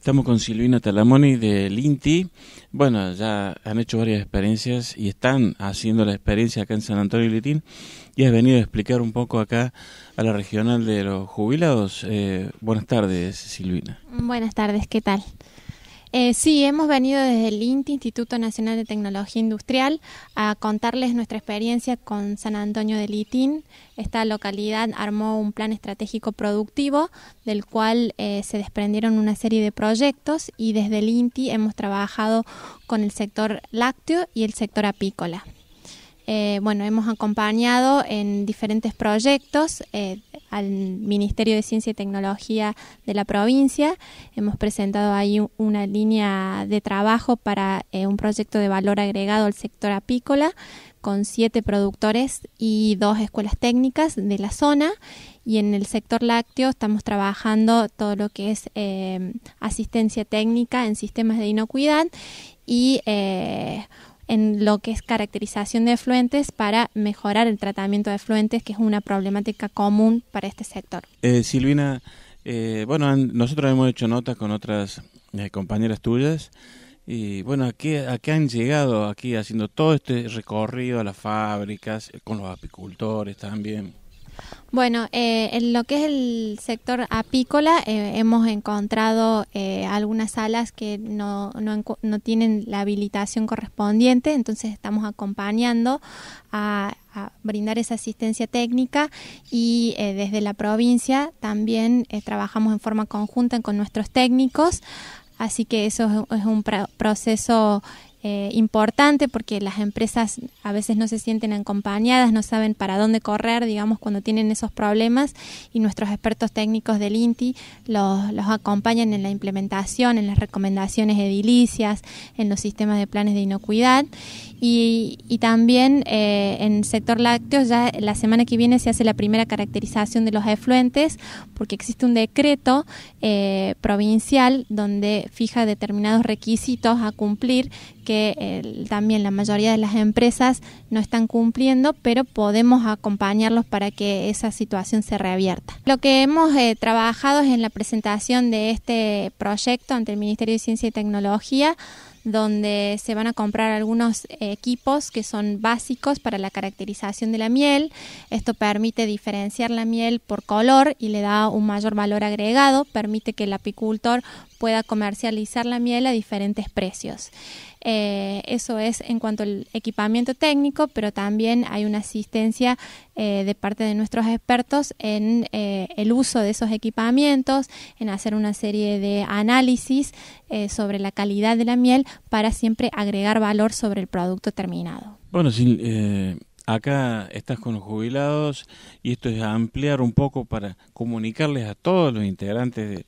Estamos con Silvina Talamoni de INTI. Bueno, ya han hecho varias experiencias y están haciendo la experiencia acá en San Antonio y Litín y has venido a explicar un poco acá a la regional de los jubilados. Eh, buenas tardes, Silvina. Buenas tardes, ¿qué tal? Eh, sí, hemos venido desde el INTI, Instituto Nacional de Tecnología Industrial, a contarles nuestra experiencia con San Antonio de Litín. Esta localidad armó un plan estratégico productivo del cual eh, se desprendieron una serie de proyectos y desde el INTI hemos trabajado con el sector lácteo y el sector apícola. Eh, bueno, hemos acompañado en diferentes proyectos eh, al Ministerio de Ciencia y Tecnología de la provincia. Hemos presentado ahí una línea de trabajo para eh, un proyecto de valor agregado al sector apícola con siete productores y dos escuelas técnicas de la zona. Y en el sector lácteo estamos trabajando todo lo que es asistencia técnica en sistemas de inocuidad y en lo que es caracterización de efluentes para mejorar el tratamiento de efluentes, que es una problemática común para este sector. Eh, Silvina, eh, bueno, nosotros hemos hecho notas con otras eh, compañeras tuyas. Y bueno, ¿a qué, ¿a qué, han llegado aquí haciendo todo este recorrido a las fábricas, con los apicultores también? Bueno, eh, en lo que es el sector apícola, eh, hemos encontrado eh, algunas salas que no, no, tienen la habilitación correspondiente, entonces estamos acompañando a, brindar esa asistencia técnica y desde la provincia también trabajamos en forma conjunta con nuestros técnicos, así que eso es, es un proceso eh, importante porque las empresas a veces no se sienten acompañadas, no saben para dónde correr, digamos, cuando tienen esos problemas y nuestros expertos técnicos del INTI los, acompañan en la implementación, en las recomendaciones edilicias, en los sistemas de planes de inocuidad y, también en eh, en sector lácteo ya la semana que viene se hace la primera caracterización de los efluentes porque existe un decreto eh, provincial donde fija determinados requisitos a cumplir que también la mayoría de las empresas no están cumpliendo, pero podemos acompañarlos para que esa situación se reabierta. Lo que hemos eh, trabajado es en la presentación de este proyecto ante el Ministerio de Ciencia y Tecnología donde se van a comprar algunos equipos que son básicos para la caracterización de la miel. Esto permite diferenciar la miel por color y le da un mayor valor agregado, permite que el apicultor pueda comercializar la miel a diferentes precios. Eh, eso es en cuanto al equipamiento técnico, pero también hay una asistencia eh, de parte de nuestros expertos en eh, el uso de esos equipamientos, en hacer una serie de análisis sobre la calidad de la miel para siempre agregar valor sobre el producto terminado. Bueno, sí, eh, acá estás con los jubilados y esto es ampliar un poco para comunicarles a todos los integrantes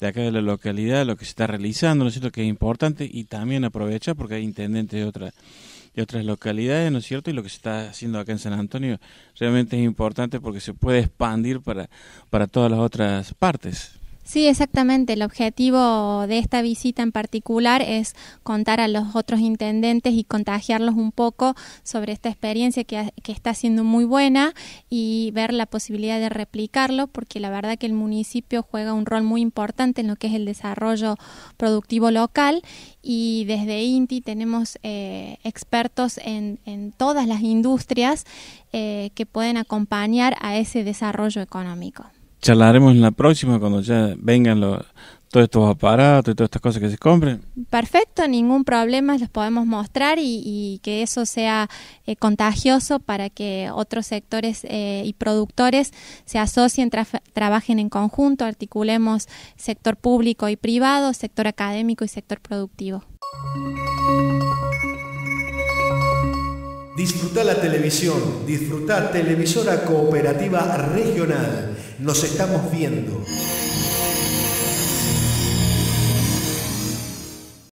de, acá de la localidad lo que se está realizando, ¿no es cierto? Que es importante y también aprovechar porque hay intendentes de otras de otras localidades, ¿no es cierto? Y lo que se está haciendo acá en San Antonio realmente es importante porque se puede expandir para, para todas las otras partes. Sí, exactamente. El objetivo de esta visita en particular es contar a los otros intendentes y contagiarlos un poco sobre esta experiencia que, está siendo muy buena y ver la posibilidad de replicarlo, porque la verdad que el municipio juega un rol muy importante en lo que es el desarrollo productivo local y desde INTI tenemos eh, expertos en, todas las industrias eh, que pueden acompañar a ese desarrollo económico charlaremos en la próxima cuando ya vengan los, todos estos aparatos y todas estas cosas que se compren. Perfecto, ningún problema, los podemos mostrar y, que eso sea eh, contagioso para que otros sectores eh, y productores se asocien, trabajen en conjunto, articulemos sector público y privado, sector académico y sector productivo. Disfrutar la televisión, disfrutar Televisora Cooperativa Regional. Nos estamos viendo.